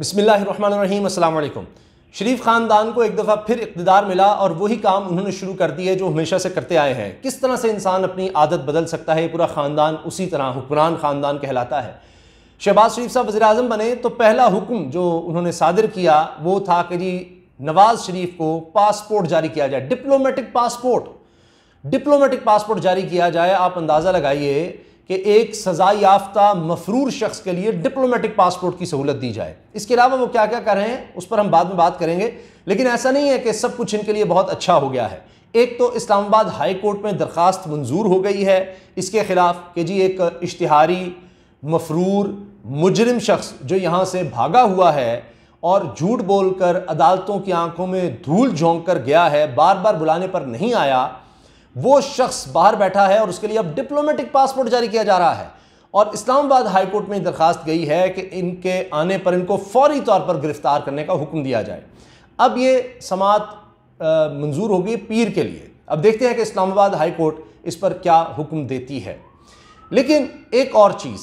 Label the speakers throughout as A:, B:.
A: बसमीम् अल्लाम शरीफ ख़ानदान को एक दफ़ा फिर इकतदार मिला और वही काम उन्होंने शुरू कर दिए जो हमेशा से करते आए हैं किस तरह से इंसान अपनी आदत बदल सकता है पूरा ख़ानदान उसी तरह हुक्मरान ख़ानदान कहलाता है शहबाज शरीफ साहब वज़ी अजम बने तो पहला हुक्म जो उन्होंने सादिर किया वो था कि जी नवाज़ शरीफ को पासपोर्ट जारी किया जाए डिप्लोमेटिक पासपोर्ट डिप्लोमेटिक पासपोर्ट जारी किया जाए आप अंदाज़ा लगाइए कि एक सजा याफ्ता मफरूर शख्स के लिए डिप्लोमेटिक पासपोर्ट की सहूलत दी जाए इसके अलावा वो क्या क्या कर रहे हैं उस पर हम बाद में बात करेंगे लेकिन ऐसा नहीं है कि सब कुछ इनके लिए बहुत अच्छा हो गया है एक तो इस्लामाबाद हाई कोर्ट में दरख्वास्त मंजूर हो गई है इसके ख़िलाफ़ कि जी एक इश्तहारी मफरूर मुजरम शख्स जो यहाँ से भागा हुआ है और झूठ बोलकर अदालतों की आंखों में धूल झोंक कर गया है बार बार बुलाने पर नहीं आया वो शख्स बाहर बैठा है और उसके लिए अब डिप्लोमेटिक पासपोर्ट जारी किया जा रहा है और इस्लामाबाद हाईकोर्ट में दरखास्त गई है कि इनके आने पर इनको फौरी तौर पर गिरफ्तार करने का हुक्म दिया जाए अब ये समात मंजूर होगी पीर के लिए अब देखते हैं कि इस्लामाबाद हाईकोर्ट इस पर क्या हुक्म देती है लेकिन एक और चीज़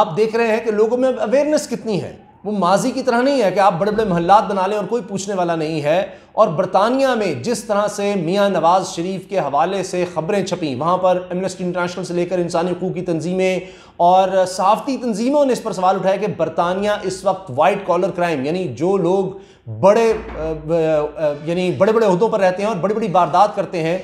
A: आप देख रहे हैं कि लोगों में अवेयरनेस कितनी है वो माजी की तरह नहीं है कि आप बड़े बड़े महल्लात बना लें और कोई पूछने वाला नहीं है और बरतानिया में जिस तरह से मियाँ नवाज़ शरीफ के हवाले से ख़बरें छपी वहाँ पर एमनेस्टी इंटरनेशनल से लेकर इंसानी हकूक़ की तंजीमें और सहाफ़ती तंजीमों ने इस पर सवाल उठाया कि बरतानिया इस वक्त वाइट कॉलर क्राइम यानी जो लोग बड़े यानी बड़े बड़े अहदों पर रहते हैं और बड़ी बड़ी वारदात करते हैं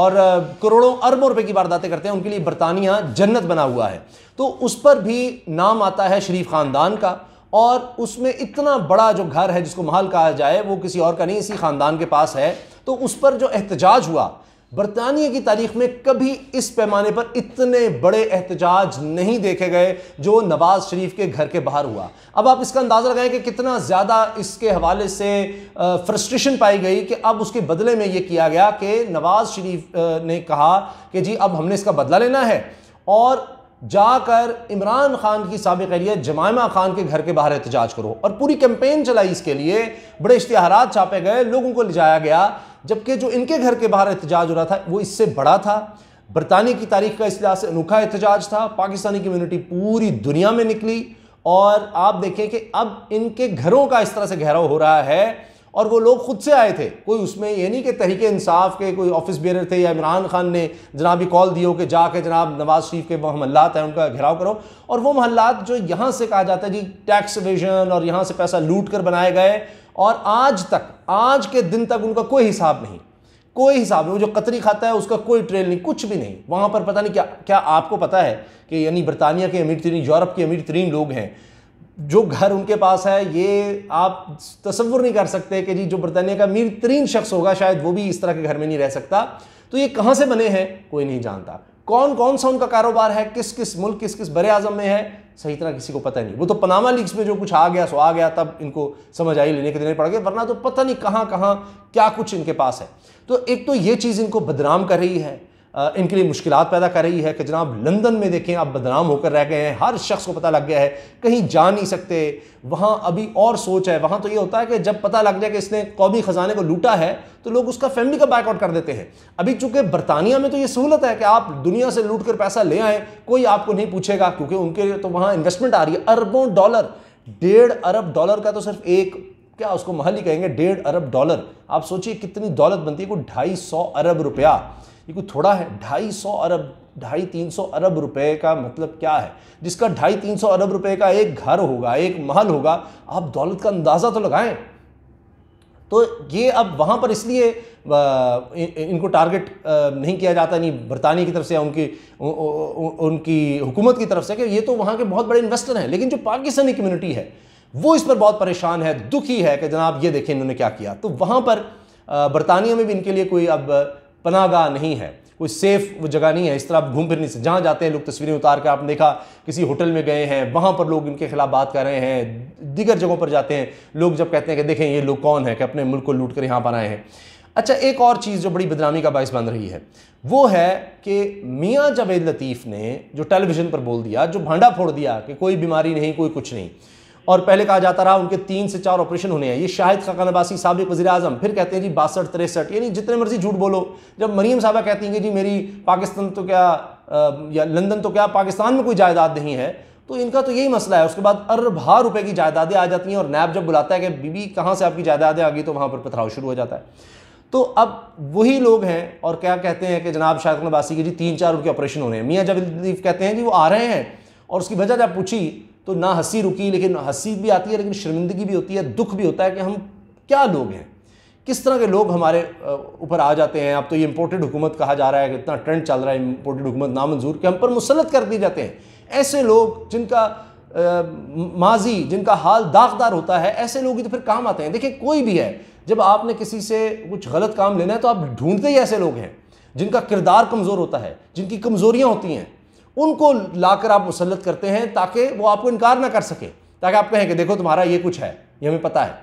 A: और करोड़ों अरबों रुपए की वारदातें करते हैं उनके लिए बरतानिया जन्नत बना हुआ है तो उस पर भी नाम आता है शरीफ ख़ानदान का और उसमें इतना बड़ा जो घर है जिसको महल कहा जाए वो किसी और का नहीं इसी ख़ानदान के पास है तो उस पर जो एहतजाज हुआ बरतानिया की तारीख में कभी इस पैमाने पर इतने बड़े एहतजाज नहीं देखे गए जो नवाज शरीफ के घर के बाहर हुआ अब आप इसका अंदाज़ा लगाएं कि कितना ज़्यादा इसके हवाले से फ्रस्ट्रेशन पाई गई कि अब उसके बदले में ये किया गया कि नवाज शरीफ ने कहा कि जी अब हमने इसका बदला लेना है और जाकर इमरान खान की सबक अहलियत जमायमा खान के घर के बाहर एहतजाज करो और पूरी कैंपेन चलाई इसके लिए बड़े इश्तहार छापे गए लोगों को ले जाया गया जबकि जो इनके घर के बाहर एहतजाज हो रहा था वो इससे बड़ा था बरतानी की तारीख का इस लिहाज से अनोखा एहतजाज था पाकिस्तानी कम्यूनिटी पूरी दुनिया में निकली और आप देखें कि अब इनके घरों का इस तरह से घेराव हो रहा है और वो लोग ख़ुद से आए थे कोई उसमें ये नहीं कि तहरीक इंसाफ के कोई ऑफिस बेरर थे या इमरान खान ने जनाब कॉल दियो कि जाके जनाब नवाज शरीफ के वह महल्लात हैं उनका घेराव करो और वो महल्लात जो यहाँ से कहा जाता है जी टैक्स वेजन और यहाँ से पैसा लूट कर बनाए गए और आज तक आज के दिन तक उनका कोई हिसाब नहीं कोई हिसाब नहीं वो जो कतरी खाता है उसका कोई ट्रेल नहीं कुछ भी नहीं वहाँ पर पता नहीं क्या क्या आपको पता है कि यानी बरतानिया के अमीर तरीन यूरोप के अमीर तरीन लोग हैं जो घर उनके पास है ये आप तस्वुर नहीं कर सकते कि जी जो बरतानिया का मीर तरीन शख्स होगा शायद वो भी इस तरह के घर में नहीं रह सकता तो ये कहाँ से बने हैं कोई नहीं जानता कौन कौन सा उनका कारोबार है किस किस मुल्क किस किस बड़े अजम में है सही तरह किसी को पता नहीं वो तो पनामा लीग्स में जो कुछ आ गया सो आ गया तब इनको समझ आई लेने के देने पड़ गए वरना तो पता नहीं कहाँ कहाँ क्या कुछ इनके पास है तो एक तो ये चीज़ इनको बदनाम कर रही है इनके लिए मुश्किल पैदा कर रही है कि जनाब लंदन में देखें आप बदनाम होकर रह गए हैं हर शख्स को पता लग गया है कहीं जा नहीं सकते वहाँ अभी और सोच है वहाँ तो ये होता है कि जब पता लग जाए कि इसने कौमी ख़जाने को लूटा है तो लोग उसका फैमिली का बैकआउट कर देते हैं अभी चूंकि बरतानिया में तो ये सहूलत है कि आप दुनिया से लूट कर पैसा ले आएँ कोई आपको नहीं पूछेगा क्योंकि उनके लिए तो वहाँ इन्वेस्टमेंट आ रही है अरबों डॉलर डेढ़ अरब डॉलर का तो सिर्फ एक क्या उसको महल ही कहेंगे डेढ़ अरब डॉलर आप सोचिए कितनी दौलत बनती है कोई ढाई सौ अरब रुपया ये कोई थोड़ा है ढाई सौ अरब ढाई तीन सौ अरब रुपए का मतलब क्या है जिसका ढाई तीन सौ अरब रुपए का एक घर होगा एक महल होगा आप दौलत का अंदाज़ा तो लगाएं तो ये अब वहाँ पर इसलिए इनको टारगेट नहीं किया जाता नहीं बरतानिया की तरफ से या उनकी उनकी हुकूमत की तरफ से कि ये तो वहाँ के बहुत बड़े इन्वेस्टर हैं लेकिन जो पाकिस्तानी कम्युनिटी है वो इस पर बहुत परेशान है दुखी है कि जनाब ये देखें इन्होंने क्या किया तो वहाँ पर बरतानिया में भी इनके लिए कोई अब पनागा नहीं है कोई सेफ वो जगह नहीं है इस तरह आप घूम फिर नहीं सकते जहाँ जाते हैं लोग तस्वीरें उतार कर आपने देखा किसी होटल में गए हैं वहाँ पर लोग इनके खिलाफ बात कर रहे हैं दीगर जगहों पर जाते हैं लोग जब कहते हैं कि देखें ये लोग कौन है कि अपने मुल्क को लूट कर यहाँ पर आए हैं अच्छा एक और चीज़ जो बड़ी बदनामी का बायस बन रही है वो है कि मियाँ जावेद लतीफ़ ने जो टेलीविज़न पर बोल दिया जो भांडा फोड़ दिया कि कोई बीमारी नहीं कोई कुछ नहीं और पहले कहा जाता रहा उनके तीन से चार ऑपरेशन होने हैं ये शाहिद खक़ानबासी अबासी सबक वजी अजम फिर कहते हैं जी बासठ तिरसठ यानी जितने मर्जी झूठ बोलो जब मरीम साहबा कहती हैं कि जी मेरी पाकिस्तान तो क्या या लंदन तो क्या पाकिस्तान में कोई जायदाद नहीं है तो इनका तो यही मसला है उसके बाद अरबा रुपए की जायदादें आ जाती हैं और नैब जब बुलाता है कि बीबी कहाँ से आपकी जायदादें आ गई तो वहाँ पर पथराव शुरू हो जाता है तो अब वही लोग हैं और क्या कहते हैं कि जनाब शाहिद नबासी के जी तीन चार उनके ऑपरेशन होने हैं मियाँ जब कहते हैं जी वो आ रहे हैं और उसकी वजह जब पूछी तो ना हंसी रुकी लेकिन हंसी भी आती है लेकिन शर्मिंदगी भी होती है दुख भी होता है कि हम क्या लोग हैं किस तरह के लोग हमारे ऊपर आ जाते हैं अब तो ये इम्पोर्टेड हुकूमत कहा जा रहा है कि इतना ट्रेंड चल रहा है इम्पोर्टेड हुकूमत नामंजूर कि हम पर मुसलत कर दिए जाते हैं ऐसे लोग जिनका माजी जिनका हाल दागदार होता है ऐसे लोग ही तो फिर काम आते हैं देखिए कोई भी है जब आपने किसी से कुछ गलत काम लेना है तो आप ढूंढते ही ऐसे लोग हैं जिनका किरदार कमज़ोर होता है जिनकी कमज़ोरियाँ होती हैं उनको लाकर आप मुसलत करते हैं ताकि वो आपको इनकार ना कर सके ताकि आप कहें कि देखो तुम्हारा ये कुछ है ये हमें पता है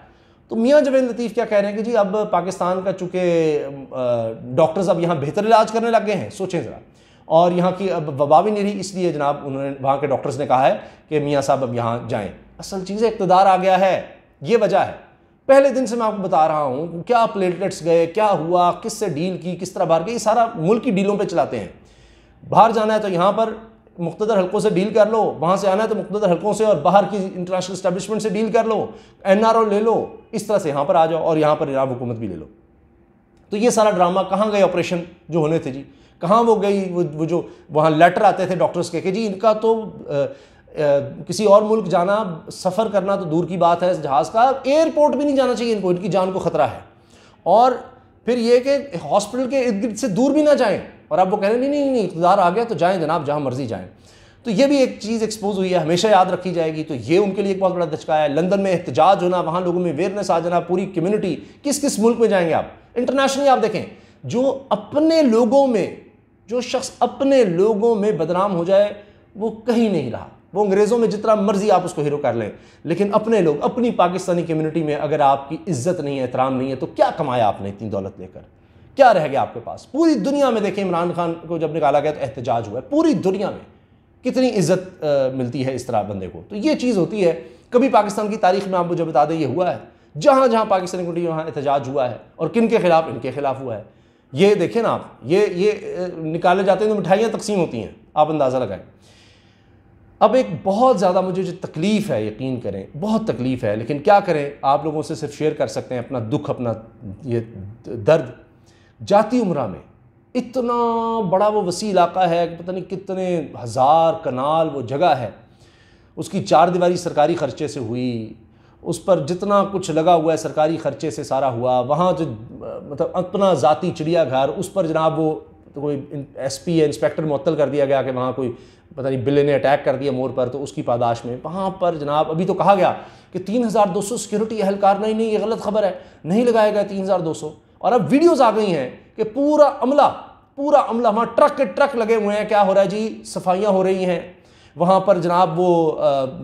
A: तो मियाँ जवेद लतीफ़ क्या कह रहे हैं कि जी अब पाकिस्तान का चूँकि डॉक्टर्स अब यहाँ बेहतर इलाज करने लग गए हैं सोचें ज़रा और यहाँ की अब वबा भी नहीं रही इसलिए जनाब उन्होंने वहाँ के डॉक्टर्स ने कहा है कि मियाँ साहब अब यहाँ जाएँ असल चीज़ इकतदार आ गया है ये वजह है पहले दिन से मैं आपको बता रहा हूँ क्या प्लेटलेट्स गए क्या हुआ किससे डील की किस तरह बाहर गई सारा मुल्क की डीलों पर चलाते हैं बाहर जाना है तो यहाँ पर मुख्तर हलकों से डील कर लो वहाँ से आना है तो मुख्तर हलकों से और बाहर की इंटरनेशनल इस्टेबलिशमेंट से डील कर लो एन ले लो इस तरह से यहाँ पर आ जाओ और यहाँ पर इराब हुकूमत भी ले लो तो ये सारा ड्रामा कहाँ गए ऑपरेशन जो होने थे जी कहाँ वो गई वो, वो जो वहाँ लेटर आते थे डॉक्टर्स के कि जी इनका तो आ, आ, किसी और मुल्क जाना सफ़र करना तो दूर की बात है जहाज़ का एयरपोर्ट भी नहीं जाना चाहिए इनको इनकी जान को ख़तरा है और फिर ये कि हॉस्पिटल के इर्द गिर्द से दूर भी ना जाएं और अब वो कह रहे नहीं नहीं नहीं इकतदार आ गया तो जाएँ जनाब जहाँ मर्जी जाएँ तो ये भी एक चीज़ एक्सपोज हुई है हमेशा याद रखी जाएगी तो ये उनके लिए एक बहुत बड़ा धचका है लंदन में एहतजाज होना वहाँ लोगों में अवेयरनेस आ जाना पूरी कम्युनिटी किस किस मुल्क में जाएंगे आप इंटरनेशनली आप देखें जो अपने लोगों में जो शख्स अपने लोगों में बदनाम हो जाए वो कहीं नहीं रहा वो अंग्रेज़ों में जितना मर्जी आप उसको हीरो कर लें लेकिन अपने लोग अपनी पाकिस्तानी कम्युनिटी में अगर आपकी इज्जत नहीं है एहतराम नहीं है तो क्या कमाया आपने इतनी दौलत लेकर क्या रह गया आपके पास पूरी दुनिया में देखिए इमरान खान को जब निकाला गया तो एहतजाज हुआ है पूरी दुनिया में कितनी इज्जत मिलती है इस तरह बंदे को तो ये चीज़ होती है कभी पाकिस्तान की तारीख में आप मुझे बता दें ये हुआ है जहाँ जहाँ पाकिस्तानी कुटी वहाँ एहतजाज हुआ है और किन के खिलाफ इनके खिलाफ हुआ है ये देखें ना आप ये ये निकाले जाते हैं तो मिठाइयाँ तकसीम होती हैं आप अंदाज़ा लगाएं अब एक बहुत ज़्यादा मुझे जो तकलीफ़ है यकीन करें बहुत तकलीफ़ है लेकिन क्या करें आप लोगों से सिर्फ शेयर कर सकते हैं अपना दुख अपना ये दर्द जाती उम्र में इतना बड़ा वो वसी इलाका है कि पता नहीं कितने हज़ार कनाल वो जगह है उसकी चार दीवारी सरकारी ख़र्चे से हुई उस पर जितना कुछ लगा हुआ है सरकारी ख़र्चे से सारा हुआ वहाँ जो मतलब अपना ज़ाती चिड़ियाघर उस पर जनाब वो तो कोई एस पी या इंस्पेक्टर मअतल कर दिया गया कि वहाँ कोई पता नहीं बिल्ले ने अटैक कर दिया मोर पर तो उसकी पादाश में वहाँ पर जनाब अभी तो कहा गया कि तीन हज़ार दो सौ सिक्योरिटी अहलकार नहीं नहीं ये गलत खबर है नहीं लगाया गया तीन हज़ार दो सौ और अब वीडियोस आ गई हैं कि पूरा अमला पूरा अमला वहाँ ट्रक के ट्रक लगे हुए हैं क्या हो रहा है जी सफाइयाँ हो रही हैं वहाँ पर जनाब वो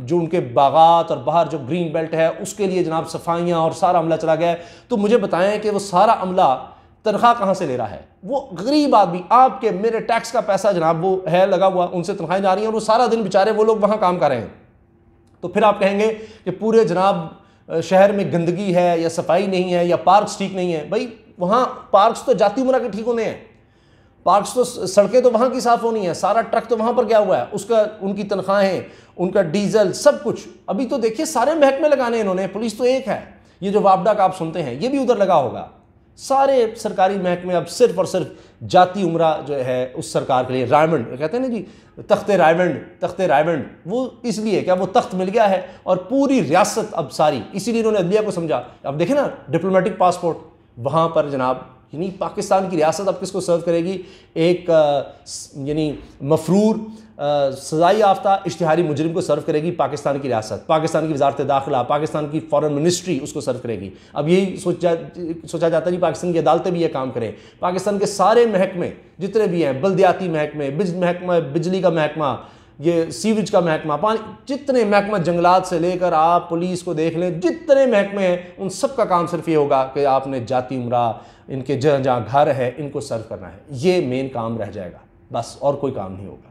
A: जो उनके बागात और बाहर जो ग्रीन बेल्ट है उसके लिए जनाब सफाइयाँ और सारा अमला चला गया है तो मुझे बताएं कि वो सारा अमला तनख्वाह कहाँ से ले रहा है वो गरीब आदमी आपके मेरे टैक्स का पैसा जनाब वो है लगा हुआ उनसे तनख्वाहें जा रही हैं और वो सारा दिन बेचारे वो लोग वहाँ काम कर रहे हैं तो फिर आप कहेंगे कि पूरे जनाब शहर में गंदगी है या सफाई नहीं है या पार्कस ठीक नहीं है भाई वहाँ पार्कस तो जाती उम्र के ठीक होने हैं पार्क तो सड़कें तो वहाँ की साफ़ होनी है सारा ट्रक तो वहाँ पर क्या हुआ है उसका उनकी तनख्वाहें उनका डीजल सब कुछ अभी तो देखिए सारे महकमे लगाने इन्होंने पुलिस तो एक है ये जो वापडा का आप सुनते हैं ये भी उधर लगा होगा सारे सरकारी महकमे अब सिर्फ और सिर्फ जाति उम्र जो है उस सरकार के लिए रायमंड कहते हैं ना जी तख्त रायमंड तख्त रायमंड वो इसलिए क्या वो तख्त मिल गया है और पूरी रियासत अब सारी इसीलिए इन्होंने अदलिया को समझा अब देखें ना डिप्लोमेटिक पासपोर्ट वहाँ पर जनाब यानी पाकिस्तान की रियासत अब किसको सर्व करेगी एक यानी मफरूर सजाई याफ्ता इश्तहारी मुजरिम को सर्व करेगी पाकिस्तान की रियासत पाकिस्तान की वजारत दाखिला पाकिस्तान की फॉरेन मिनिस्ट्री उसको सर्व करेगी अब यही सोचा सोचा जाता है कि पाकिस्तान की अदालतें भी यह काम करें पाकिस्तान के सारे महकमे जितने भी हैं बल्दियाती महकमे बिज महकमा बिजली का महकमा ये सीवरेज का महकमा पानी जितने महकमा जंगलात से लेकर आप पुलिस को देख लें जितने महकमे हैं उन सब का काम सिर्फ ये होगा कि आपने जाति उमरा इनके जहाँ जहाँ घर है इनको सर्व करना है ये मेन काम रह जाएगा बस और कोई काम नहीं होगा